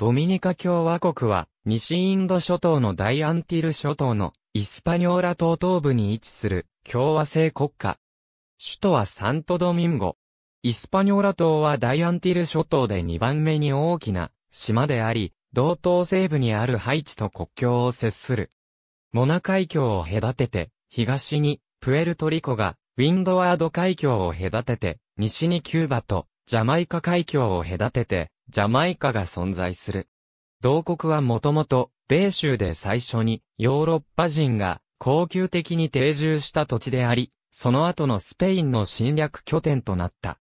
ドミニカ共和国は、西インド諸島の大アンティル諸島のイスパニョーラ島東部に位置する共和制国家。首都はサントドミンゴ。イスパニョーラ島は大アンティル諸島で2番目に大きな島であり、道東西部にあるハイチと国境を接する。モナ海峡を隔てて、東にプエルトリコが、ウィンドワード海峡を隔てて、西にキューバとジャマイカ海峡を隔てて、ジャマイカが存在する。同国はもともと、米州で最初にヨーロッパ人が恒久的に定住した土地であり、その後のスペインの侵略拠点となった。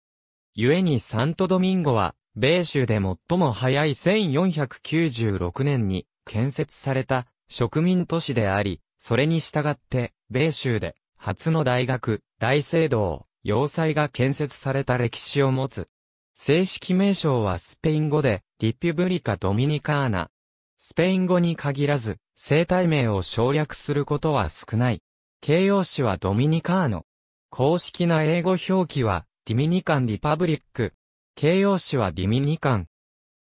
故にサントドミンゴは、米州で最も早い1496年に建設された植民都市であり、それに従って、米州で初の大学、大聖堂、要塞が建設された歴史を持つ。正式名称はスペイン語で、リピュブリカ・ドミニカーナ。スペイン語に限らず、生体名を省略することは少ない。形容詞はドミニカーノ。公式な英語表記は、ディミニカン・リパブリック。形容詞はディミニカン。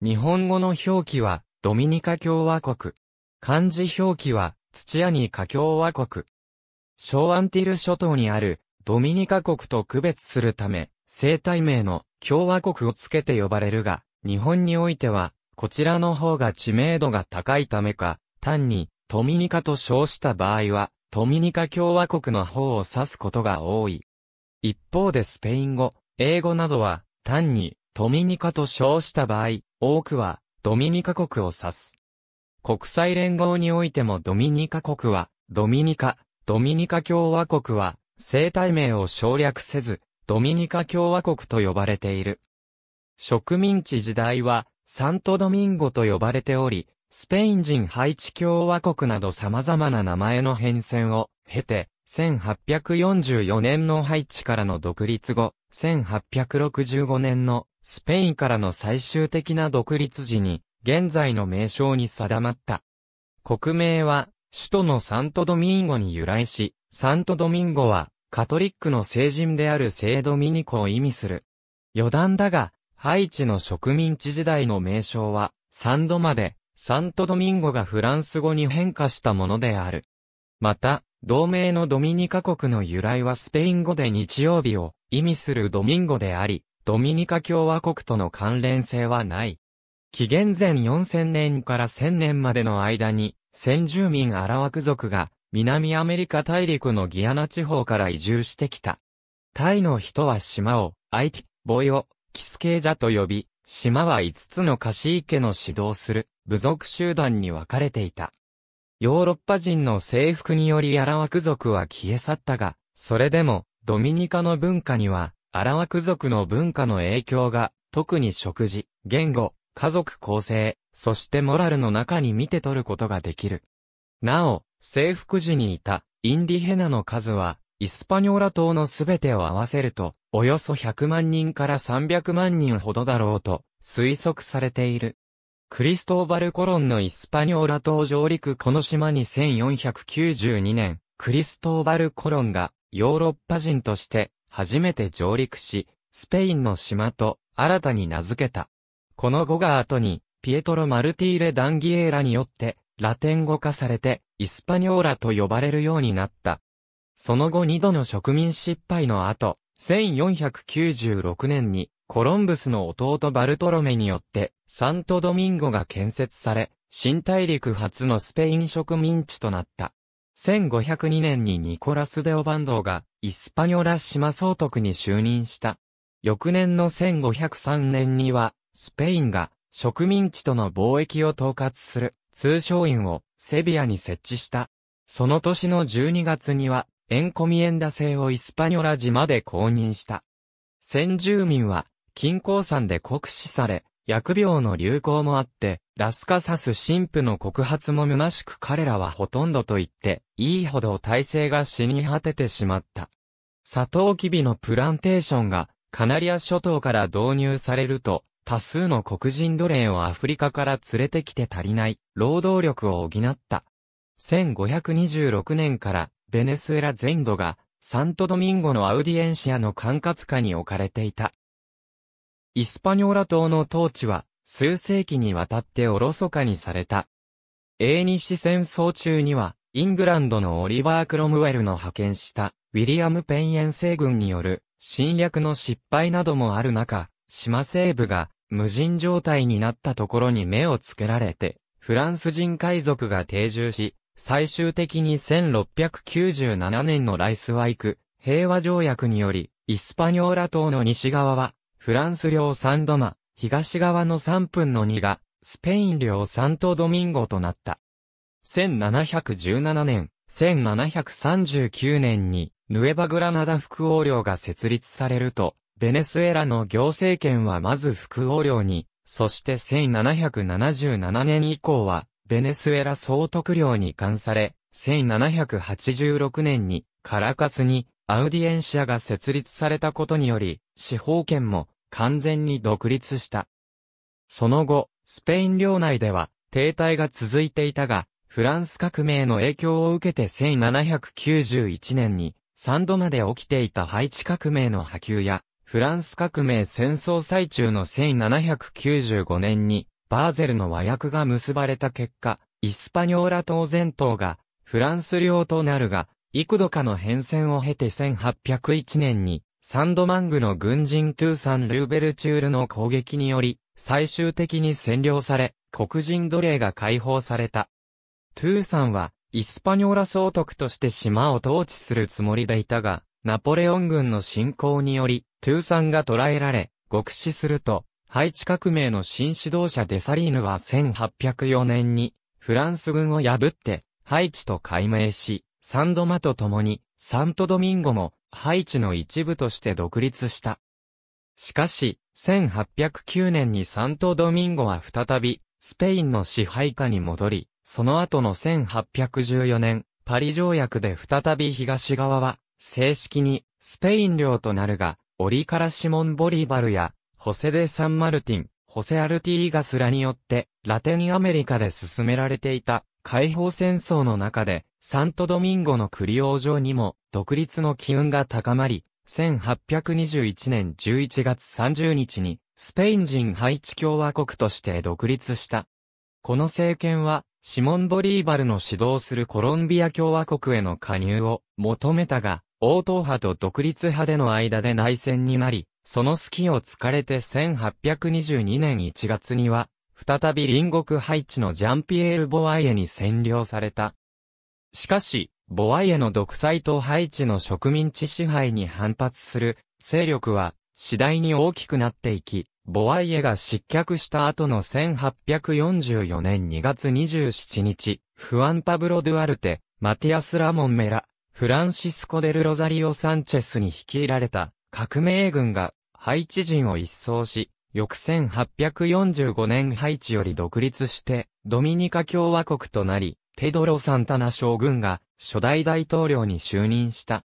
日本語の表記は、ドミニカ共和国。漢字表記は、土屋にカ共和国。小アンティル諸島にある、ドミニカ国と区別するため、生体名の共和国をつけて呼ばれるが、日本においては、こちらの方が知名度が高いためか、単に、ドミニカと称した場合は、ドミニカ共和国の方を指すことが多い。一方でスペイン語、英語などは、単に、ドミニカと称した場合、多くは、ドミニカ国を指す。国際連合においてもドミニカ国は、ドミニカ、ドミニカ共和国は、生態名を省略せず、ドミニカ共和国と呼ばれている。植民地時代は、サントドミンゴと呼ばれており、スペイン人ハイチ共和国など様々な名前の変遷を経て、1844年のハイチからの独立後、1865年のスペインからの最終的な独立時に、現在の名称に定まった。国名は、首都のサントドミンゴに由来し、サントドミンゴは、カトリックの聖人である聖ドミニコを意味する。余談だが、ハイチの植民地時代の名称は、サンドまで、サントドミンゴがフランス語に変化したものである。また、同盟のドミニカ国の由来はスペイン語で日曜日を意味するドミンゴであり、ドミニカ共和国との関連性はない。紀元前4000年から1000年までの間に、先住民アラワク族が南アメリカ大陸のギアナ地方から移住してきた。タイの人は島を、アイティ、ボイを、キスケージャと呼び、島は5つのカシイ家の指導する部族集団に分かれていた。ヨーロッパ人の征服によりアラワク族は消え去ったが、それでも、ドミニカの文化には、アラワク族の文化の影響が、特に食事、言語、家族構成、そしてモラルの中に見て取ることができる。なお、征服時にいたインディヘナの数は、イスパニョーラ島のすべてを合わせると、およそ100万人から300万人ほどだろうと推測されている。クリストーバル・コロンのイスパニョーラ島上陸この島に1492年、クリストーバル・コロンがヨーロッパ人として初めて上陸し、スペインの島と新たに名付けた。この語が後にピエトロ・マルティーレ・ダンギエーラによってラテン語化されてイスパニョーラと呼ばれるようになった。その後二度の植民失敗の後、1496年にコロンブスの弟バルトロメによってサントドミンゴが建設され、新大陸初のスペイン植民地となった。1502年にニコラス・デオバンドがイスパニョラ島総督に就任した。翌年の1503年には、スペインが植民地との貿易を統括する通商院をセビアに設置した。その年の12月には、エンコミエンダ製をイスパニョラ島で公認した。先住民は、金鉱山で酷使され、薬病の流行もあって、ラスカサス神父の告発も虚しく彼らはほとんどと言って、いいほど体制が死に果ててしまった。サトウキビのプランテーションが、カナリア諸島から導入されると、多数の黒人奴隷をアフリカから連れてきて足りない労働力を補った。1526年からベネスエラ全土がサントドミンゴのアウディエンシアの管轄下に置かれていた。イスパニョーラ島の統治は数世紀にわたっておろそかにされた。英西戦争中にはイングランドのオリバー・クロムウェルの派遣したウィリアム・ペン遠征軍による侵略の失敗などもある中、島西部が無人状態になったところに目をつけられて、フランス人海賊が定住し、最終的に1697年のライスワイク平和条約により、イスパニョーラ島の西側は、フランス領サンドマ、東側の3分の2が、スペイン領サントドミンゴとなった。1717年、1739年に、ヌエバグラナダ副王領が設立されると、ベネスエラの行政権はまず副王領に、そして1777年以降は、ベネスエラ総督領に関され、1786年に、カラカスに、アウディエンシアが設立されたことにより、司法権も完全に独立した。その後、スペイン領内では、停滞が続いていたが、フランス革命の影響を受けて1791年に、3度まで起きていたハイチ革命の波及や、フランス革命戦争最中の1795年に、バーゼルの和訳が結ばれた結果、イスパニョーラ島全島が、フランス領となるが、幾度かの変遷を経て1801年に、サンドマングの軍人トゥーサン・ルーベルチュールの攻撃により、最終的に占領され、黒人奴隷が解放された。トゥーサンは、イスパニョーラ総督として島を統治するつもりでいたが、ナポレオン軍の侵攻により、トゥーサンが捕らえられ、獄死すると、ハイチ革命の新指導者デサリーヌは1804年に、フランス軍を破って、ハイチと改名し、サンドマと共に、サントドミンゴも、ハイチの一部として独立した。しかし、1809年にサントドミンゴは再び、スペインの支配下に戻り、その後の1814年、パリ条約で再び東側は、正式にスペイン領となるが、オリカラシモン・ボリバルや、ホセデ・サンマルティン、ホセ・アルティーガスらによって、ラテンアメリカで進められていた、解放戦争の中で、サントドミンゴのクリオー城にも、独立の機運が高まり、1821年11月30日に、スペイン人ハイチ共和国として独立した。この政権は、シモン・ボリーバルの指導するコロンビア共和国への加入を求めたが、王党派と独立派での間で内戦になり、その隙を突かれて1822年1月には、再び隣国ハイチのジャンピエール・ボワイエに占領された。しかし、ボワイエの独裁とハイチの植民地支配に反発する勢力は次第に大きくなっていき、ボワイエが失脚した後の1844年2月27日、フアン・パブロ・ドゥアルテ、マティアス・ラモン・メラ、フランシスコ・デル・ロザリオ・サンチェスに率いられた革命軍がハイチ人を一掃し、翌1845年ハイチより独立して、ドミニカ共和国となり、ペドロ・サンタナ将軍が初代大統領に就任した。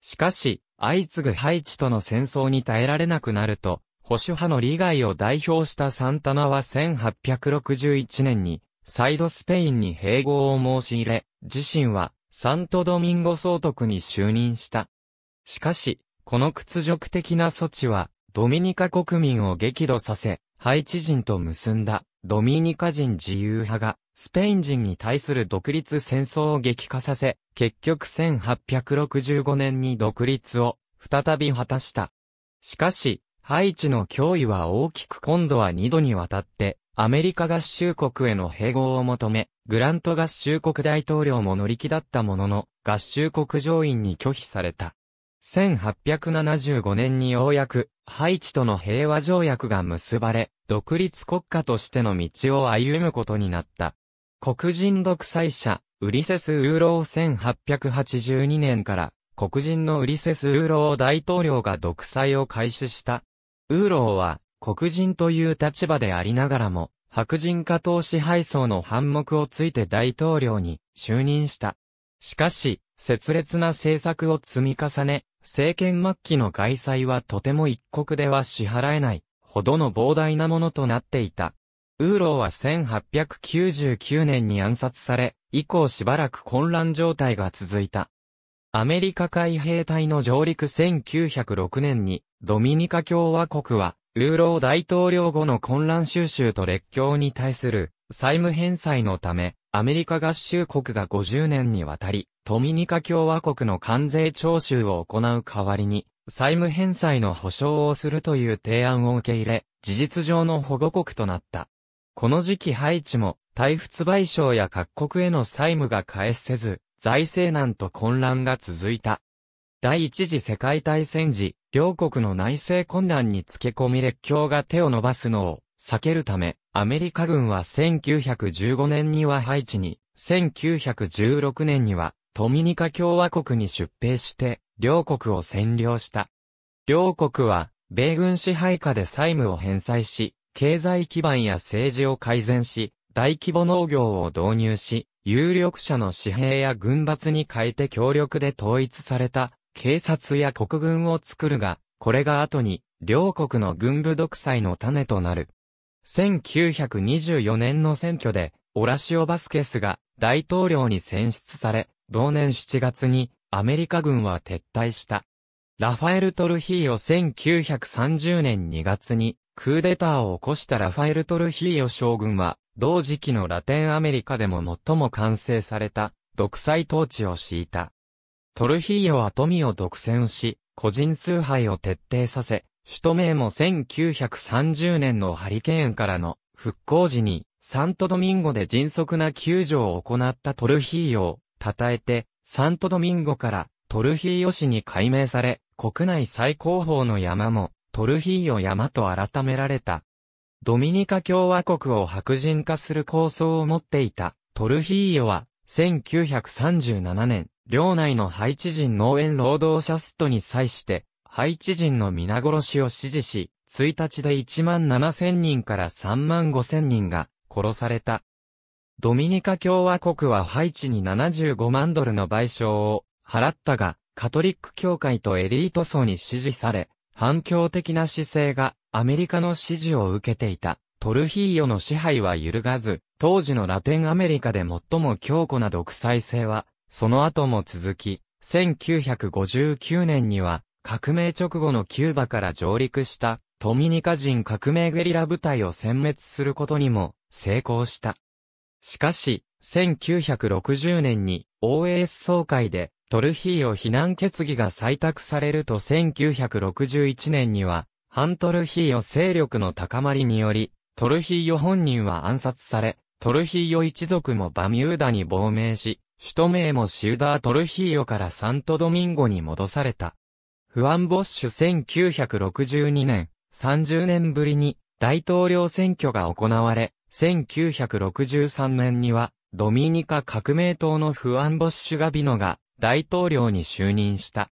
しかし、相次ぐハイチとの戦争に耐えられなくなると、保守派の利害を代表したサンタナは1861年に、サイドスペインに併合を申し入れ、自身はサントドミンゴ総督に就任した。しかし、この屈辱的な措置は、ドミニカ国民を激怒させ、ハイチ人と結んだ、ドミニカ人自由派が、スペイン人に対する独立戦争を激化させ、結局1865年に独立を、再び果たした。しかし、ハイチの脅威は大きく今度は二度にわたって、アメリカ合衆国への併合を求め、グラント合衆国大統領も乗り気だったものの、合衆国上院に拒否された。1875年にようやく、ハイチとの平和条約が結ばれ、独立国家としての道を歩むことになった。黒人独裁者、ウリセス・ウーロー1882年から、黒人のウリセス・ウーロー大統領が独裁を開始した。ウーローは、黒人という立場でありながらも、白人化投支配層の反目をついて大統領に就任した。しかし、切烈な政策を積み重ね、政権末期の外債はとても一国では支払えないほどの膨大なものとなっていた。ウーローは1899年に暗殺され、以降しばらく混乱状態が続いた。アメリカ海兵隊の上陸1906年に、ドミニカ共和国はウーロー大統領後の混乱収集と列強に対する債務返済のため、アメリカ合衆国が50年にわたり、トミニカ共和国の関税徴収を行う代わりに、債務返済の保証をするという提案を受け入れ、事実上の保護国となった。この時期ハイチも、対仏賠償や各国への債務が返せず、財政難と混乱が続いた。第一次世界大戦時、両国の内政混乱につけ込み列強が手を伸ばすのを避けるため、アメリカ軍は1915年にはハイチに、1916年にはトミニカ共和国に出兵して、両国を占領した。両国は、米軍支配下で債務を返済し、経済基盤や政治を改善し、大規模農業を導入し、有力者の紙幣や軍閥に変えて強力で統一された警察や国軍を作るが、これが後に、両国の軍部独裁の種となる。1924年の選挙で、オラシオ・バスケスが大統領に選出され、同年7月にアメリカ軍は撤退した。ラファエル・トルヒーヨ1930年2月にクーデターを起こしたラファエル・トルヒーヨ将軍は、同時期のラテンアメリカでも最も完成された独裁統治を敷いた。トルヒーヨは富を独占し、個人崇拝を徹底させ、首都名も1930年のハリケーンからの復興時に、サントドミンゴで迅速な救助を行ったトルヒーヨを称えて、サントドミンゴからトルヒーヨ市に改名され、国内最高峰の山もトルヒーヨ山と改められた。ドミニカ共和国を白人化する構想を持っていたトルヒーヨは1937年、領内のハイチ人農園労働者ストに際して、ハイチ人の皆殺しを指示し、1日で1万7千人から3万5千人が殺された。ドミニカ共和国はハイチに75万ドルの賠償を払ったが、カトリック教会とエリート層に支持され、反共的な姿勢がアメリカの支持を受けていた。トルヒーヨの支配は揺るがず、当時のラテンアメリカで最も強固な独裁性は、その後も続き、1959年には、革命直後のキューバから上陸した、トミニカ人革命ゲリラ部隊を殲滅することにも、成功した。しかし、1960年に OAS 総会でトルヒーヨ非難決議が採択されると1961年には、反トルヒーヨ勢力の高まりにより、トルヒーヨ本人は暗殺され、トルヒーヨ一族もバミューダに亡命し、首都名もシューダートルヒーヨからサントドミンゴに戻された。フアン・ボッシュ1962年、30年ぶりに大統領選挙が行われ、1963年にはドミニカ革命党のフアン・ボッシュ・ガビノが大統領に就任した。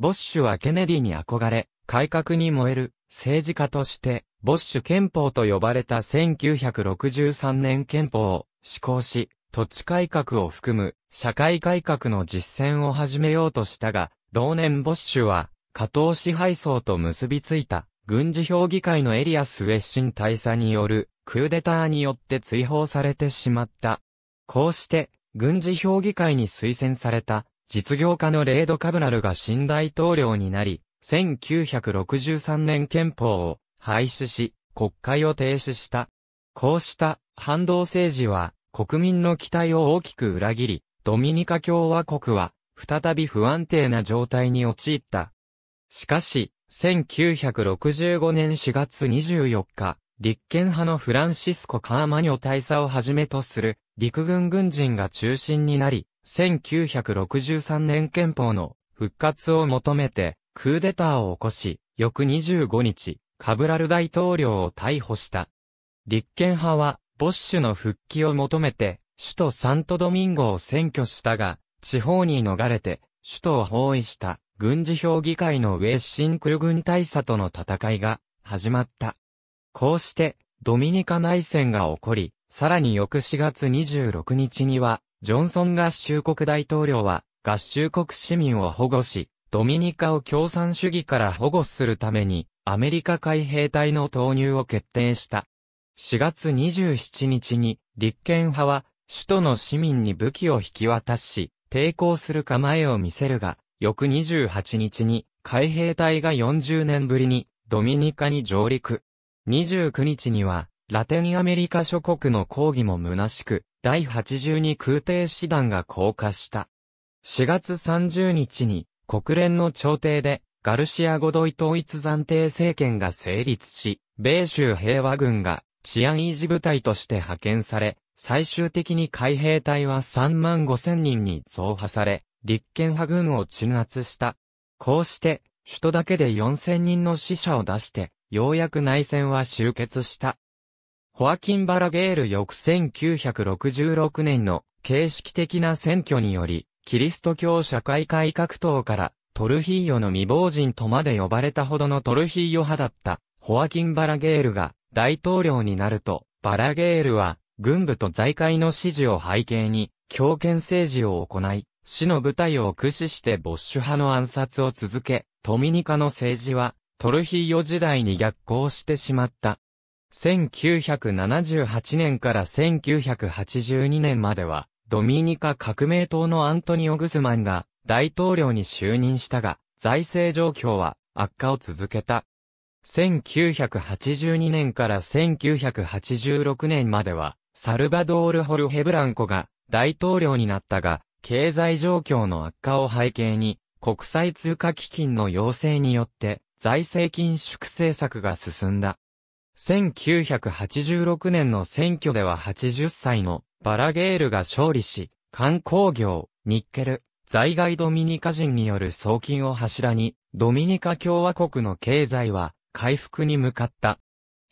ボッシュはケネディに憧れ、改革に燃える政治家として、ボッシュ憲法と呼ばれた1963年憲法を施行し、土地改革を含む社会改革の実践を始めようとしたが、同年ボッシュは、加藤支配層と結びついた軍事評議会のエリアス・ウェッシン大佐によるクーデターによって追放されてしまった。こうして、軍事評議会に推薦された実業家のレード・カブラルが新大統領になり、1963年憲法を廃止し、国会を停止した。こうした反動政治は国民の期待を大きく裏切り、ドミニカ共和国は再び不安定な状態に陥った。しかし、1965年4月24日、立憲派のフランシスコ・カーマニョ大佐をはじめとする陸軍軍人が中心になり、1963年憲法の復活を求めてクーデターを起こし、翌25日、カブラル大統領を逮捕した。立憲派は、ボッシュの復帰を求めて、首都サントドミンゴを占拠したが、地方に逃れて、首都を包囲した軍事評議会のウェッシンクル軍大佐との戦いが始まった。こうして、ドミニカ内戦が起こり、さらに翌4月26日には、ジョンソン合衆国大統領は、合衆国市民を保護し、ドミニカを共産主義から保護するために、アメリカ海兵隊の投入を決定した。4月27日に、立憲派は、首都の市民に武器を引き渡し、抵抗する構えを見せるが、翌28日に、海兵隊が40年ぶりに、ドミニカに上陸。29日には、ラテンアメリカ諸国の抗議も虚しく、第82空挺師団が降下した。4月30日に、国連の調停で、ガルシア・ゴドイ統一暫定政権が成立し、米州平和軍が治安維持部隊として派遣され、最終的に海兵隊は3万5千人に増派され、立憲派軍を鎮圧した。こうして、首都だけで4千人の死者を出して、ようやく内戦は終結した。ホアキン・バラゲール翌1966年の形式的な選挙により、キリスト教社会改革党からトルヒーヨの未亡人とまで呼ばれたほどのトルヒーヨ派だったホアキン・バラゲールが大統領になると、バラゲールは軍部と財界の支持を背景に強権政治を行い、死の部隊を駆使してボッシュ派の暗殺を続け、トミニカの政治はトルヒーヨ時代に逆行してしまった。1978年から1982年までは、ドミニカ革命党のアントニオ・グズマンが大統領に就任したが、財政状況は悪化を続けた。1982年から1986年までは、サルバドール・ホルヘブランコが大統領になったが、経済状況の悪化を背景に、国際通貨基金の要請によって、財政緊縮政策が進んだ。1986年の選挙では80歳のバラゲールが勝利し、観光業、ニッケル、在外ドミニカ人による送金を柱に、ドミニカ共和国の経済は回復に向かった。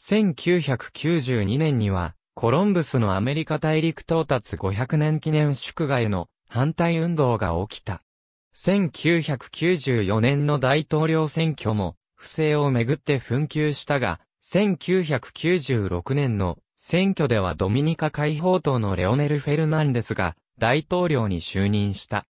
1992年には、コロンブスのアメリカ大陸到達500年記念祝賀への反対運動が起きた。1994年の大統領選挙も、不正をめぐって紛糾したが、1996年の選挙ではドミニカ解放党のレオネル・フェルナンデスが大統領に就任した。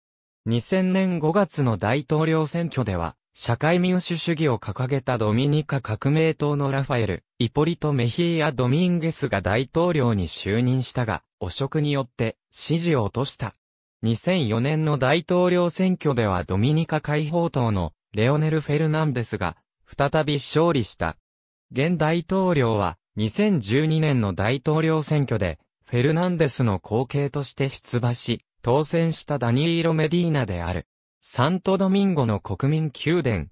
2000年5月の大統領選挙では、社会民主主義を掲げたドミニカ革命党のラファエル、イポリト・メヒーア・ドミンゲスが大統領に就任したが、汚職によって支持を落とした。2004年の大統領選挙ではドミニカ解放党のレオネル・フェルナンデスが再び勝利した。現大統領は2012年の大統領選挙で、フェルナンデスの後継として出馬し、当選したダニーロ・メディーナである。サントドミンゴの国民宮殿。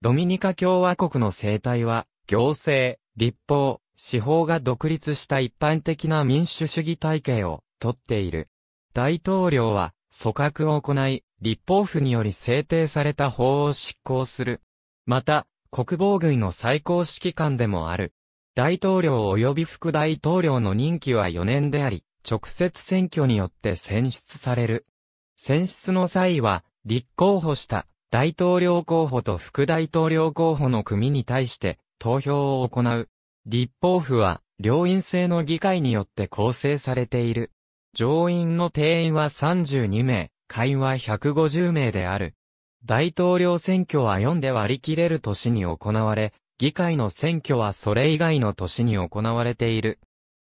ドミニカ共和国の政体は、行政、立法、司法が独立した一般的な民主主義体系をとっている。大統領は、組閣を行い、立法府により制定された法を執行する。また、国防軍の最高指揮官でもある。大統領及び副大統領の任期は4年であり、直接選挙によって選出される。選出の際は、立候補した大統領候補と副大統領候補の組に対して投票を行う。立法府は、両院制の議会によって構成されている。上院の定員は32名、下院は150名である。大統領選挙は4で割り切れる年に行われ、議会の選挙はそれ以外の年に行われている。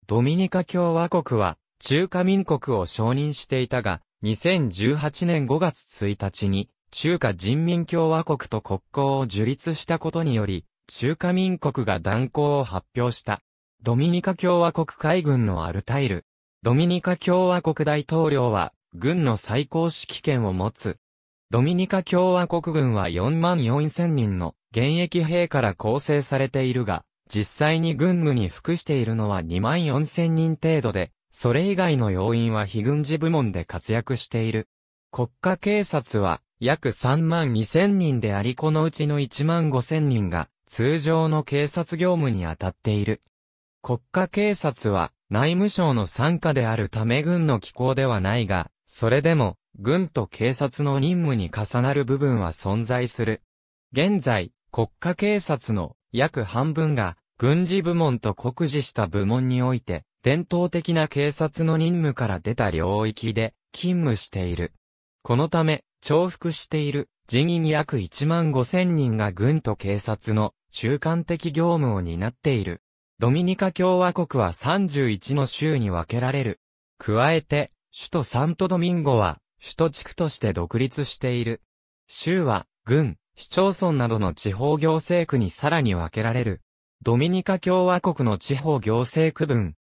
ドミニカ共和国は中華民国を承認していたが、2018年5月1日に中華人民共和国と国交を樹立したことにより、中華民国が断交を発表した。ドミニカ共和国海軍のアルタイル。ドミニカ共和国大統領は、軍の最高指揮権を持つ。ドミニカ共和国軍は4万4千人の現役兵から構成されているが、実際に軍務に服しているのは2万4千人程度で、それ以外の要員は非軍事部門で活躍している。国家警察は約3万2千人でありこのうちの1万5千人が通常の警察業務に当たっている。国家警察は内務省の参加であるため軍の機構ではないが、それでも軍と警察の任務に重なる部分は存在する。現在、国家警察の約半分が軍事部門と酷似した部門において、伝統的な警察の任務から出た領域で勤務している。このため、重複している人員約1万5千人が軍と警察の中間的業務を担っている。ドミニカ共和国は31の州に分けられる。加えて、首都サントドミンゴは首都地区として独立している。州は、軍、市町村などの地方行政区にさらに分けられる。ドミニカ共和国の地方行政区分。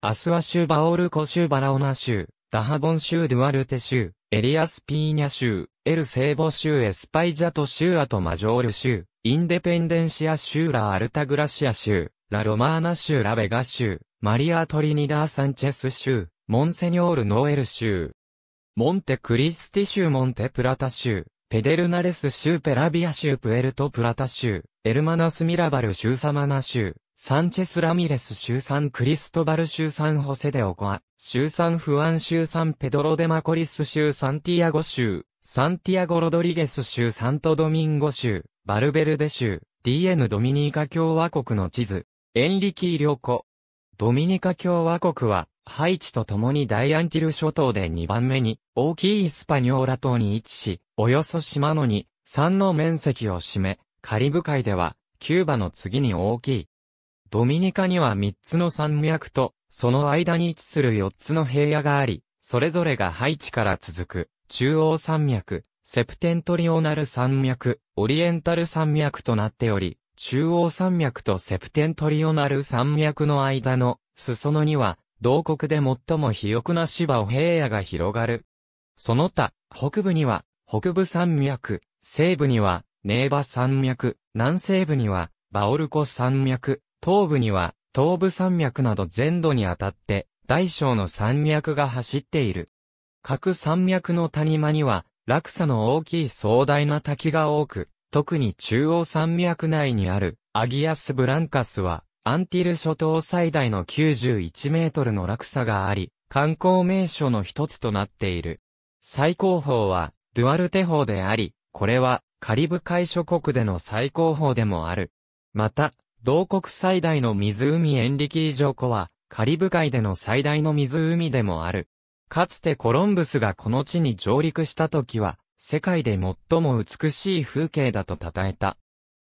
アスワ州バオルコ州バラオナ州、ダハボン州ドゥアルテ州、エリアスピーニャ州、エルセーボ州エスパイジャト州アトマジョール州、インデペンデンシア州ラアルタグラシア州、ラロマーナ州ラベガ州、マリア・トリニダー・サンチェス州、モンセニョール・ノエル州、モンテ・クリスティ州モンテ・プラタ州、ペデルナレス州ペラビア州プエルトプラタ州、エルマナスミラバル州サマナ州、サンチェスラミレス州サンクリストバル州サンホセデオコア、州サンフアン州サンペドロデマコリス州サンティアゴ州、サンティアゴ・ロドリゲス州サントドミンゴ州、バルベルデ州、DN ドミニカ共和国の地図、エンリキー・リョコ。ドミニカ共和国は、ハイチと共にダイアンティル諸島で2番目に大きいイスパニョーラ島に位置し、およそ島の2、3の面積を占め、カリブ海ではキューバの次に大きい。ドミニカには3つの山脈と、その間に位置する4つの平野があり、それぞれがハイチから続く、中央山脈、セプテントリオナル山脈、オリエンタル山脈となっており、中央山脈とセプテントリオナル山脈の間の、裾野には、同国で最も肥沃な芝を平野が広がる。その他、北部には、北部山脈、西部には、ネーバ山脈、南西部には、バオルコ山脈、東部には、東部山脈など全土にあたって、大小の山脈が走っている。各山脈の谷間には、落差の大きい壮大な滝が多く、特に中央山脈内にある、アギアス・ブランカスは、アンティル諸島最大の91メートルの落差があり、観光名所の一つとなっている。最高峰は、ドゥアルテ峰であり、これは、カリブ海諸国での最高峰でもある。また、同国最大の湖エンリキージョ湖は、カリブ海での最大の湖でもある。かつてコロンブスがこの地に上陸した時は、世界で最も美しい風景だと称えた。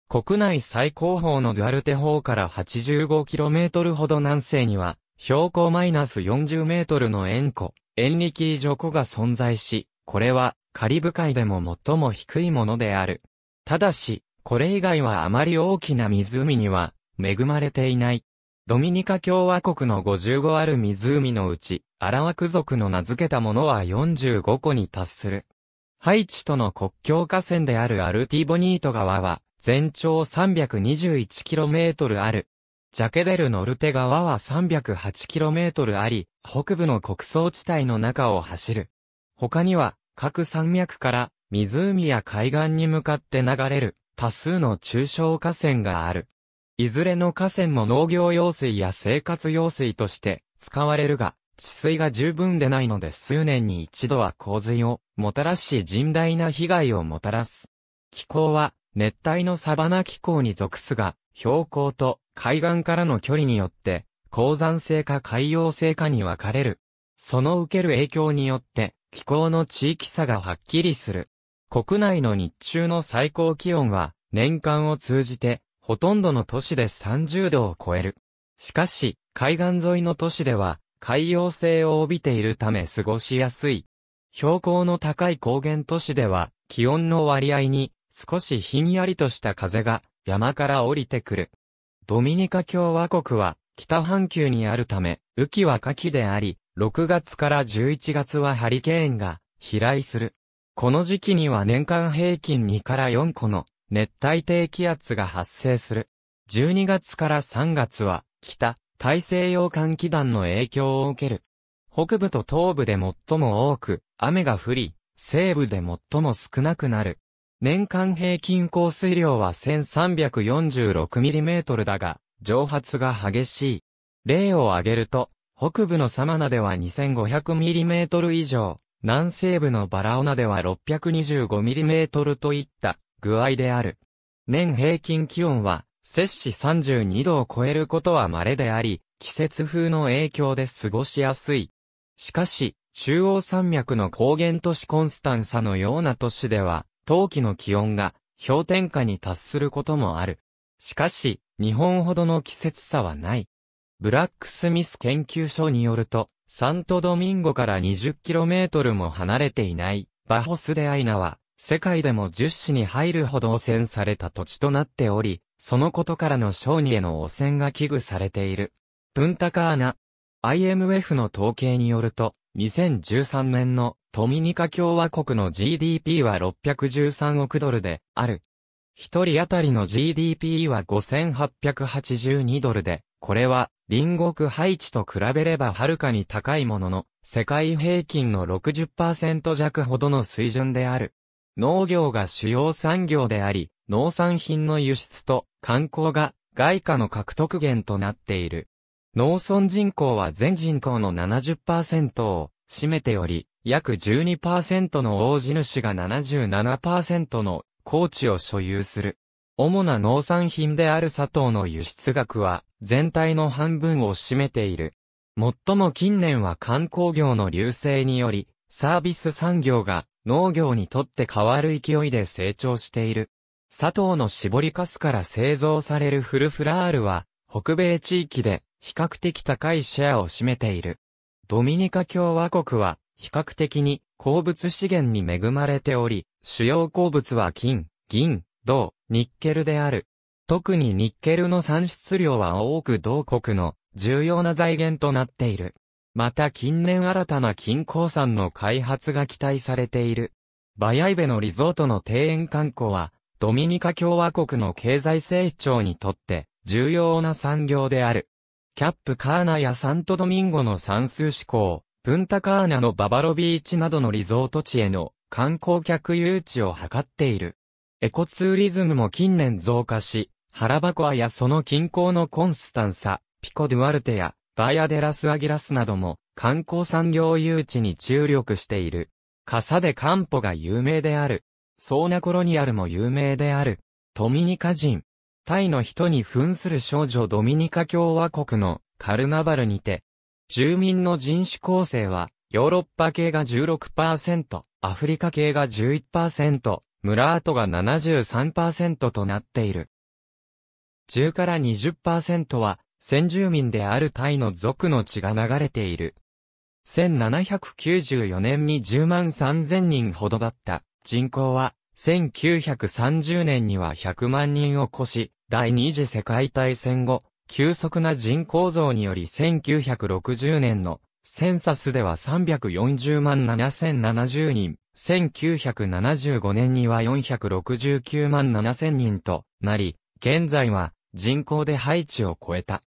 国内最高峰のドゥアルテ峰から 85km ほど南西には、標高マイナス40メートルの円湖、円力以上湖が存在し、これはカリブ海でも最も低いものである。ただし、これ以外はあまり大きな湖には恵まれていない。ドミニカ共和国の55ある湖のうち、アラワク族の名付けたものは45個に達する。ハイチとの国境河川であるアルティボニート川は、全長 321km ある。ジャケデル・ノルテ川は 308km あり、北部の国倉地帯の中を走る。他には、各山脈から湖や海岸に向かって流れる多数の中小河川がある。いずれの河川も農業用水や生活用水として使われるが、治水が十分でないので数年に一度は洪水をもたらし甚大な被害をもたらす。気候は熱帯のサバナ気候に属すが、標高と海岸からの距離によって、鉱山性か海洋性かに分かれる。その受ける影響によって、気候の地域差がはっきりする。国内の日中の最高気温は、年間を通じて、ほとんどの都市で30度を超える。しかし、海岸沿いの都市では、海洋性を帯びているため過ごしやすい。標高の高い高原都市では、気温の割合に少しひんやりとした風が山から降りてくる。ドミニカ共和国は北半球にあるため、雨季は夏季であり、6月から11月はハリケーンが飛来する。この時期には年間平均2から4個の熱帯低気圧が発生する。12月から3月は北、大西洋寒気団の影響を受ける。北部と東部で最も多く雨が降り、西部で最も少なくなる。年間平均降水量は 1346mm だが、蒸発が激しい。例を挙げると、北部のサマナでは 2500mm 以上、南西部のバラオナでは 625mm といった具合である。年平均気温は、摂氏32度を超えることは稀であり、季節風の影響で過ごしやすい。しかし、中央山脈の高原都市コンスタンサのような都市では、冬季の気温が氷点下に達することもある。しかし、日本ほどの季節差はない。ブラックスミス研究所によると、サントドミンゴから 20km も離れていない、バホスデアイナは、世界でも10市に入るほど汚染された土地となっており、そのことからの小児への汚染が危惧されている。プンタカーナ。IMF の統計によると、2013年のトミニカ共和国の GDP は613億ドルである。一人当たりの GDP は5882ドルで、これは隣国ハイチと比べればはるかに高いものの、世界平均の60%弱ほどの水準である。農業が主要産業であり、農産品の輸出と観光が外貨の獲得源となっている。農村人口は全人口の70%を占めており、約12%の大地主が77%の高地を所有する。主な農産品である砂糖の輸出額は全体の半分を占めている。最も近年は観光業の流星により、サービス産業が農業にとって変わる勢いで成長している。砂糖の絞りカスから製造されるフルフラールは、北米地域で比較的高いシェアを占めている。ドミニカ共和国は比較的に鉱物資源に恵まれており、主要鉱物は金、銀、銅、ニッケルである。特にニッケルの産出量は多く同国の重要な財源となっている。また近年新たな金鉱山の開発が期待されている。バヤイベのリゾートの庭園観光は、ドミニカ共和国の経済成長にとって重要な産業である。キャップカーナやサントドミンゴの算数志向、プンタカーナのババロビーチなどのリゾート地への観光客誘致を図っている。エコツーリズムも近年増加し、ハラバコアやその近郊のコンスタンサ、ピコ・ドゥアルテやバイアデラス・アギラスなども観光産業誘致に注力している。カサデ・カンポが有名である。ソーナ・コロニアルも有名である。トミニカ人、タイの人に扮する少女ドミニカ共和国のカルナバルにて、住民の人種構成は、ヨーロッパ系が16%、アフリカ系が11%、ムラートが73%となっている。10から20%は、先住民であるタイの族の血が流れている。1794年に10万3000人ほどだった人口は、1930年には100万人を超し、第二次世界大戦後、急速な人口増により1960年のセンサスでは340万7070人、1975年には469万7000人となり、現在は人口でハイチを超えた。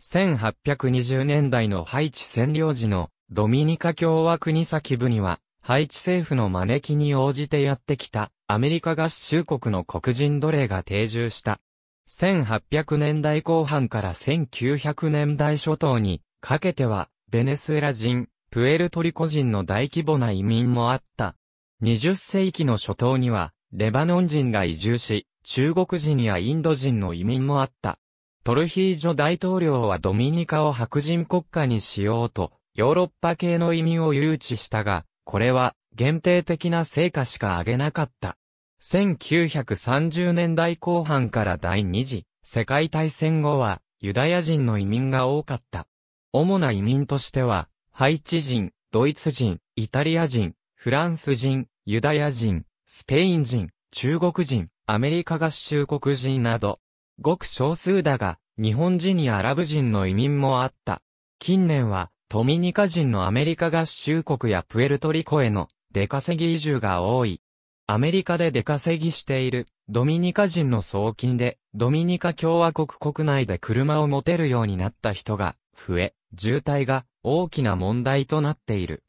1820年代のハイチ占領時のドミニカ共和国先部には、ハイチ政府の招きに応じてやってきたアメリカ合衆国の黒人奴隷が定住した。1800年代後半から1900年代初頭にかけては、ベネスエラ人、プエルトリコ人の大規模な移民もあった。20世紀の初頭には、レバノン人が移住し、中国人やインド人の移民もあった。トルヒージョ大統領はドミニカを白人国家にしようと、ヨーロッパ系の移民を誘致したが、これは限定的な成果しか上げなかった。1930年代後半から第二次世界大戦後はユダヤ人の移民が多かった。主な移民としては、ハイチ人、ドイツ人、イタリア人、フランス人、ユダヤ人、スペイン人、中国人、アメリカ合衆国人など、ごく少数だが、日本人やアラブ人の移民もあった。近年は、トミニカ人のアメリカ合衆国やプエルトリコへの出稼ぎ移住が多い。アメリカで出稼ぎしている、ドミニカ人の送金で、ドミニカ共和国国内で車を持てるようになった人が、増え、渋滞が大きな問題となっている。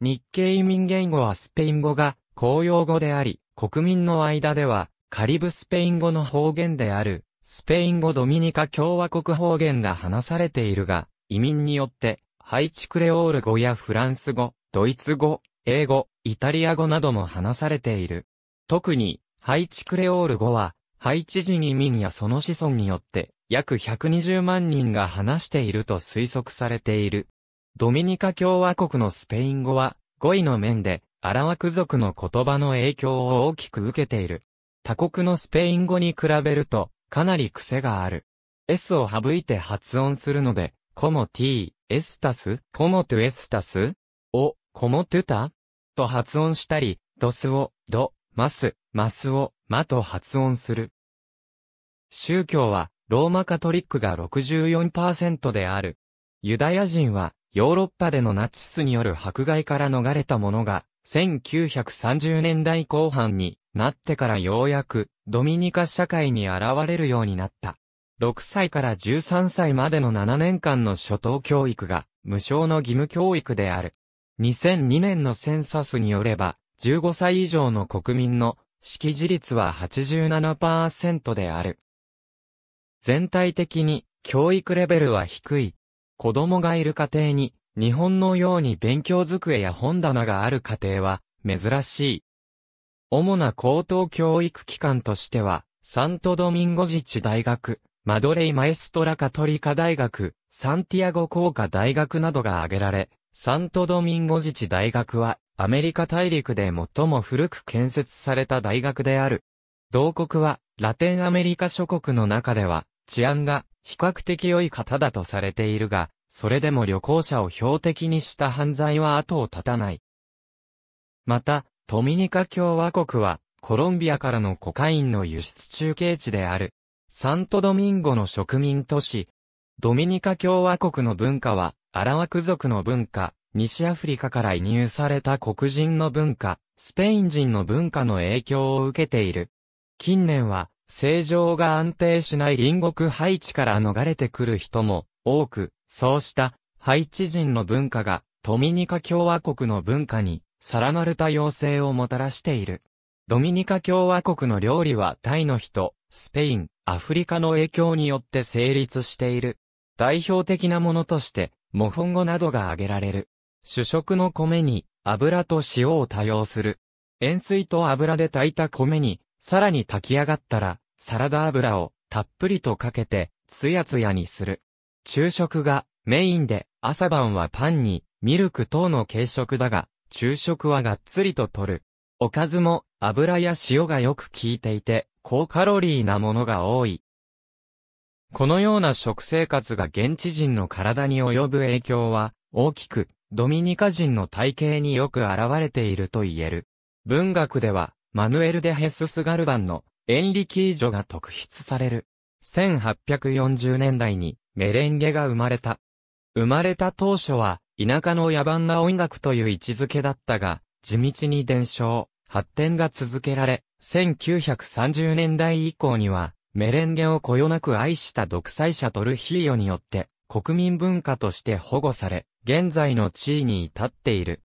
日系移民言語はスペイン語が公用語であり、国民の間ではカリブスペイン語の方言である、スペイン語ドミニカ共和国方言が話されているが、移民によって、ハイチクレオール語やフランス語、ドイツ語、英語、イタリア語なども話されている。特に、ハイチクレオール語は、ハイチ人移民やその子孫によって、約120万人が話していると推測されている。ドミニカ共和国のスペイン語は、語彙の面で、アラワク族の言葉の影響を大きく受けている。他国のスペイン語に比べると、かなり癖がある。S を省いて発音するので、コモ t, エスタス、コモトゥエスタスを、コモトゥタと発音したり、ドスを、ド、マス、マスを、マと発音する。宗教は、ローマカトリックが64%である。ユダヤ人は、ヨーロッパでのナチスによる迫害から逃れた者が、1930年代後半になってからようやく、ドミニカ社会に現れるようになった。6歳から13歳までの7年間の初等教育が、無償の義務教育である。2002年のセンサスによれば、15歳以上の国民の識字率は87%である。全体的に教育レベルは低い。子供がいる家庭に日本のように勉強机や本棚がある家庭は珍しい。主な高等教育機関としては、サントドミンゴ自治大学、マドレイマエストラカトリカ大学、サンティアゴ工科大学などが挙げられ、サントドミンゴ自治大学は、アメリカ大陸で最も古く建設された大学である。同国は、ラテンアメリカ諸国の中では、治安が比較的良い方だとされているが、それでも旅行者を標的にした犯罪は後を絶たない。また、ドミニカ共和国は、コロンビアからのコカインの輸出中継地である。サントドミンゴの植民都市。ドミニカ共和国の文化は、アラワク族の文化、西アフリカから移入された黒人の文化、スペイン人の文化の影響を受けている。近年は、正常が安定しない隣国ハイチから逃れてくる人も多く、そうしたハイチ人の文化がドミニカ共和国の文化にさらなる多様性をもたらしている。ドミニカ共和国の料理はタイの人、スペイン、アフリカの影響によって成立している。代表的なものとして、も、本語などが挙げられる。主食の米に油と塩を多用する。塩水と油で炊いた米に、さらに炊き上がったら、サラダ油をたっぷりとかけて、つやつやにする。昼食がメインで、朝晩はパンに、ミルク等の軽食だが、昼食はがっつりと取る。おかずも油や塩がよく効いていて、高カロリーなものが多い。このような食生活が現地人の体に及ぶ影響は、大きく、ドミニカ人の体型によく現れていると言える。文学では、マヌエル・デ・ヘスス・ガルバンの、エンリキージョが特筆される。1840年代に、メレンゲが生まれた。生まれた当初は、田舎の野蛮な音楽という位置づけだったが、地道に伝承、発展が続けられ、1930年代以降には、メレンゲをこよなく愛した独裁者トルヒーヨによって、国民文化として保護され、現在の地位に至っている。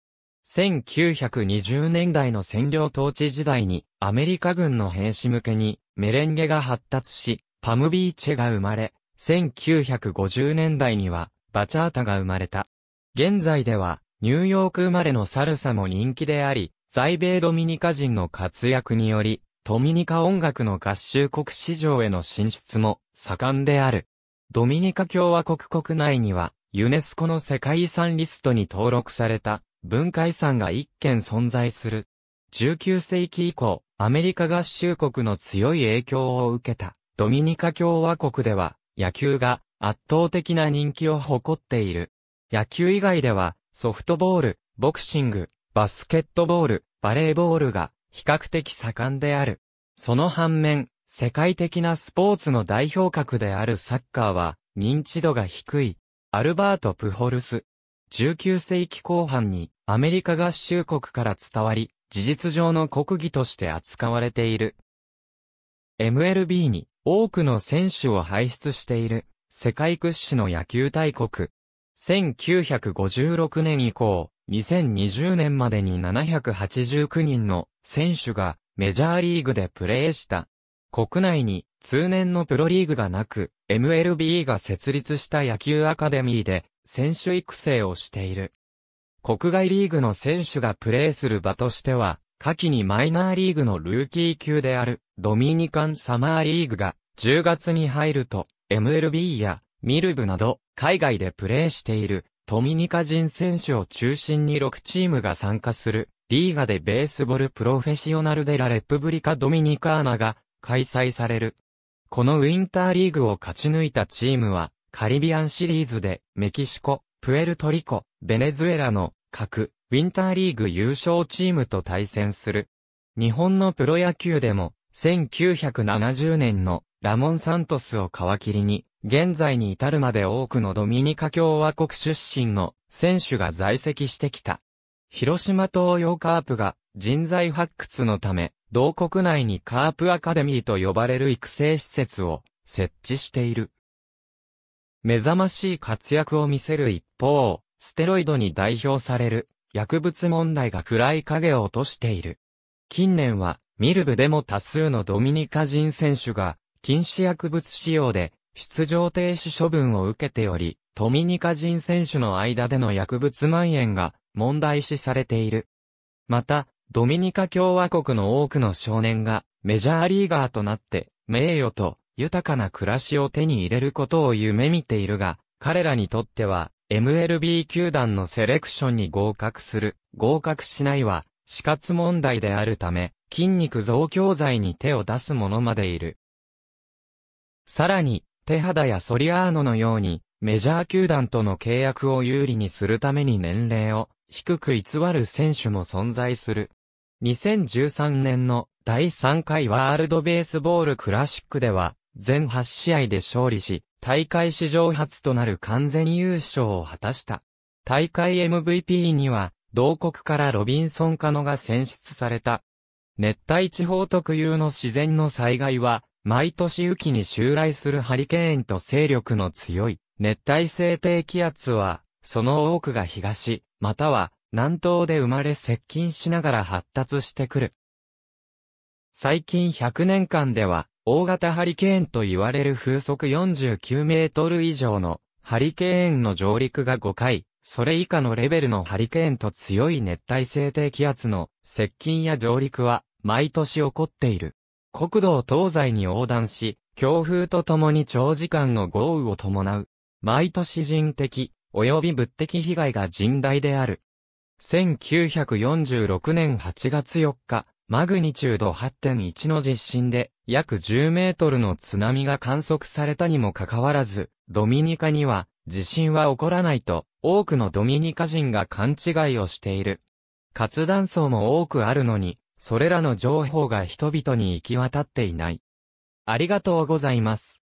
1920年代の占領統治時代に、アメリカ軍の兵士向けに、メレンゲが発達し、パムビーチェが生まれ、1950年代には、バチャータが生まれた。現在では、ニューヨーク生まれのサルサも人気であり、在米ドミニカ人の活躍により、ドミニカ音楽の合衆国市場への進出も盛んである。ドミニカ共和国国内には、ユネスコの世界遺産リストに登録された文化遺産が一件存在する。19世紀以降、アメリカ合衆国の強い影響を受けたドミニカ共和国では野球が圧倒的な人気を誇っている。野球以外ではソフトボール、ボクシング、バスケットボール、バレーボールが比較的盛んである。その反面、世界的なスポーツの代表格であるサッカーは認知度が低い。アルバート・プホルス。19世紀後半にアメリカ合衆国から伝わり、事実上の国技として扱われている。MLB に多くの選手を輩出している世界屈指の野球大国。1956年以降、2020年までに789人の選手がメジャーリーグでプレーした。国内に通年のプロリーグがなく、MLB が設立した野球アカデミーで選手育成をしている。国外リーグの選手がプレーする場としては、下記にマイナーリーグのルーキー級であるドミニカンサマーリーグが10月に入ると MLB やミルブなど海外でプレーしているドミニカ人選手を中心に6チームが参加するリーガでベースボールプロフェッショナルデラレプブリカドミニカーナが開催される。このウィンターリーグを勝ち抜いたチームは、カリビアンシリーズでメキシコ、プエルトリコ、ベネズエラの各ウィンターリーグ優勝チームと対戦する。日本のプロ野球でも1970年のラモン・サントスを皮切りに、現在に至るまで多くのドミニカ共和国出身の選手が在籍してきた。広島東洋カープが人材発掘のため、同国内にカープアカデミーと呼ばれる育成施設を設置している。目覚ましい活躍を見せる一方、ステロイドに代表される薬物問題が暗い影を落としている。近年は、ミルブでも多数のドミニカ人選手が禁止薬物使用で出場停止処分を受けており、ドミニカ人選手の間での薬物蔓延が問題視されている。また、ドミニカ共和国の多くの少年がメジャーリーガーとなって名誉と豊かな暮らしを手に入れることを夢見ているが、彼らにとっては MLB 球団のセレクションに合格する、合格しないは死活問題であるため、筋肉増強剤に手を出す者までいる。さらに、手肌やソリアーノのように、メジャー球団との契約を有利にするために年齢を低く偽る選手も存在する。2013年の第3回ワールドベースボールクラシックでは、全8試合で勝利し、大会史上初となる完全優勝を果たした。大会 MVP には、同国からロビンソン・カノが選出された。熱帯地方特有の自然の災害は、毎年雨季に襲来するハリケーンと勢力の強い熱帯性低気圧は、その多くが東、または南東で生まれ接近しながら発達してくる。最近100年間では、大型ハリケーンと言われる風速49メートル以上のハリケーンの上陸が5回、それ以下のレベルのハリケーンと強い熱帯性低気圧の接近や上陸は毎年起こっている。国土を東西に横断し、強風とともに長時間の豪雨を伴う。毎年人的、及び物的被害が甚大である。1946年8月4日、マグニチュード8.1の地震で約10メートルの津波が観測されたにもかかわらず、ドミニカには地震は起こらないと多くのドミニカ人が勘違いをしている。活断層も多くあるのに、それらの情報が人々に行き渡っていない。ありがとうございます。